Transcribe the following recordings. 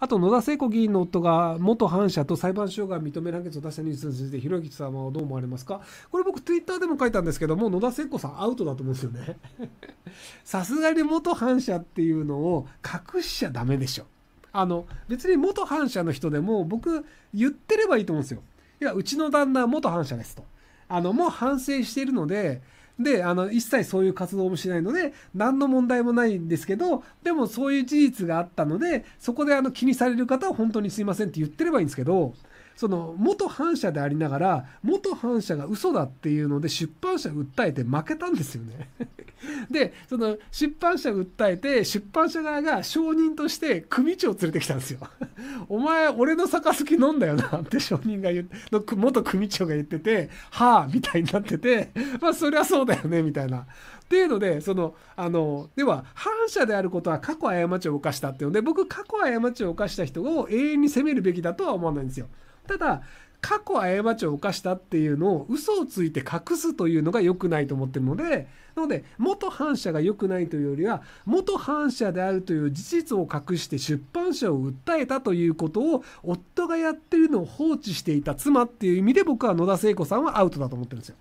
あと野田聖子議員の夫が元反社と裁判所が認める判決を出したニュースについて、ひろゆき様はどう思われますかこれ僕、ツイッターでも書いたんですけども、野田聖子さんアウトだと思うんですよね。さすがに元反社っていうのを隠しちゃダメでしょ。あの、別に元反社の人でも、僕、言ってればいいと思うんですよ。いや、うちの旦那は元反社ですと。あの、もう反省しているので、で、あの、一切そういう活動もしないので、何の問題もないんですけど、でもそういう事実があったので、そこであの気にされる方は本当にすいませんって言ってればいいんですけど、その、元反社でありながら、元反社が嘘だっていうので、出版社訴えて負けたんですよね でその出版社を訴えて出版社側が証人として組長を連れてきたんですよ。お前俺の杯飲んだよなって証人が言の元組長が言っててはあみたいになってて まあそりゃそうだよねみたいな。っていうのでそのあのでは反社であることは過去過ちを犯したっていうので僕過去過ちを犯した人を永遠に責めるべきだとは思わないんですよ。ただ過去過ちを犯したっていうのを嘘をついて隠すというのが良くないと思ってるのでなので元反社が良くないというよりは元反社であるという事実を隠して出版社を訴えたということを夫がやってるのを放置していた妻っていう意味で僕は野田聖子さんはアウトだと思ってるんですよ。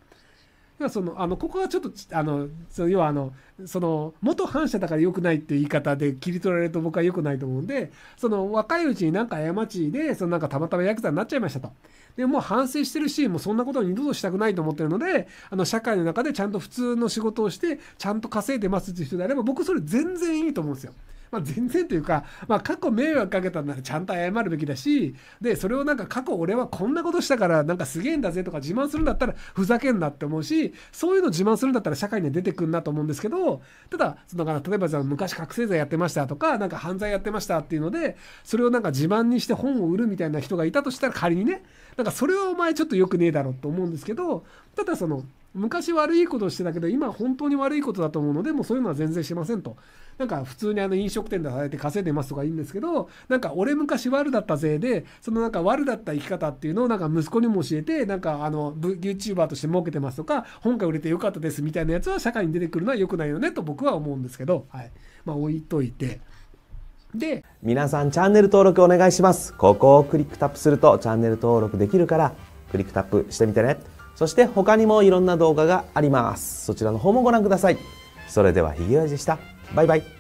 要はそのあのここはちょっとあの要はあのその元反社だから良くないっていう言い方で切り取られると僕は良くないと思うんでその若いうちになんか過ちでそのなんかたまたまヤクザになっちゃいましたと。でもう反省してるしもうそんなことを二度としたくないと思ってるのであの社会の中でちゃんと普通の仕事をしてちゃんと稼いでますっていう人であれば僕それ全然いいと思うんですよ。まあ、全然というか、まあ、過去迷惑かけたならちゃんと謝るべきだしでそれをなんか過去俺はこんなことしたからなんかすげえんだぜとか自慢するんだったらふざけんなって思うしそういうの自慢するんだったら社会には出てくんなと思うんですけどただその例えばじゃあ昔覚醒剤やってましたとかなんか犯罪やってましたっていうのでそれをなんか自慢にして本を売るみたいな人がいたとしたら仮にねなんかそれはお前ちょっとよくねえだろうと思うんですけどただその昔悪いことしてたけど今本当に悪いことだと思うのでもうそういうのは全然しませんとなんか普通にあの飲食店で働いて稼いでますとかいいんですけどなんか俺昔悪だったぜでそのなんか悪だった生き方っていうのをなんか息子にも教えてなんかあの YouTuber として儲けてますとか本が売れてよかったですみたいなやつは社会に出てくるのは良くないよねと僕は思うんですけど、はいまあ、置いといて。で皆さんチャンネル登録お願いしますここをクリックタップするとチャンネル登録できるからクリックタップしてみてねそして他にもいろんな動画がありますそちらの方もご覧くださいそれではひげおやじでしたバイバイ